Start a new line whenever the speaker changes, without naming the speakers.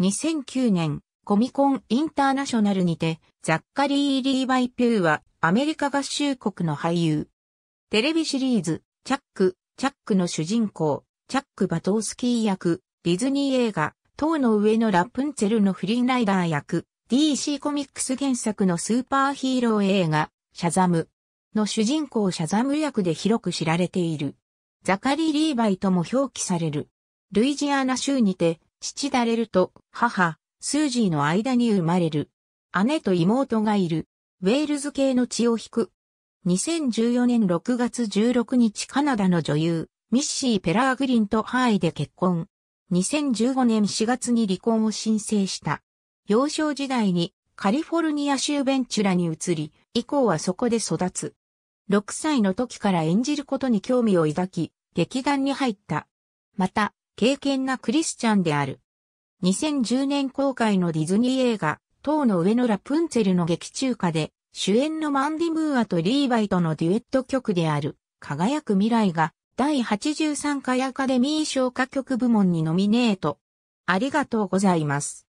2009年、コミコンインターナショナルにて、ザッカリー・リーバイ・ピュー
は、アメリカ合衆国の俳優。テレビシリーズ、チャック、チャックの主人公、チャック・バトースキー役、ディズニー映画、塔の上のラプンツェルのフリーライダー役、DC コミックス原作のスーパーヒーロー映画、シャザムの主人公シャザム役で広く知られている。ザカリー・リーバイとも表記される。ルイジアナ州にて父ダレルと母、スージーの間に生まれる。姉と妹がいる。ウェールズ系の血を引く。2014年6月16日カナダの女優、ミッシー・ペラーグリンとハーイで結婚。2015年4月に離婚を申請した。幼少時代にカリフォルニア州ベンチュラに移り、以降はそこで育つ。6歳の時から演じることに興味を抱き、劇団に入った。また、敬虔なクリスチャンである。2010年公開のディズニー映画、塔の上のラプンツェルの劇中歌で、主演のマンディ・ムーアとリーバイとのデュエット曲である、輝く未来が、第
83回アカデミー賞歌曲部門にノミネート。ありがとうございます。